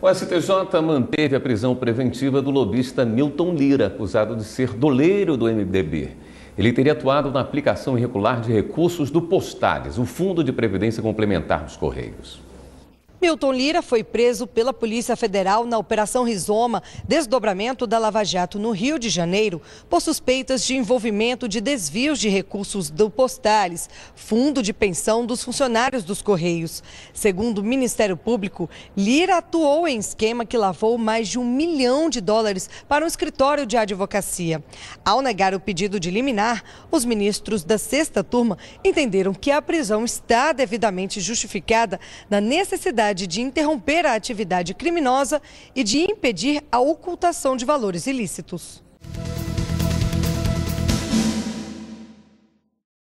O STJ manteve a prisão preventiva do lobista Milton Lira, acusado de ser doleiro do MDB. Ele teria atuado na aplicação irregular de recursos do Postales, o Fundo de Previdência Complementar dos Correios. Milton Lira foi preso pela Polícia Federal na Operação Rizoma, desdobramento da Lava Jato no Rio de Janeiro, por suspeitas de envolvimento de desvios de recursos do Postales, fundo de pensão dos funcionários dos Correios. Segundo o Ministério Público, Lira atuou em esquema que lavou mais de um milhão de dólares para um escritório de advocacia. Ao negar o pedido de liminar, os ministros da sexta turma entenderam que a prisão está devidamente justificada na necessidade de interromper a atividade criminosa e de impedir a ocultação de valores ilícitos.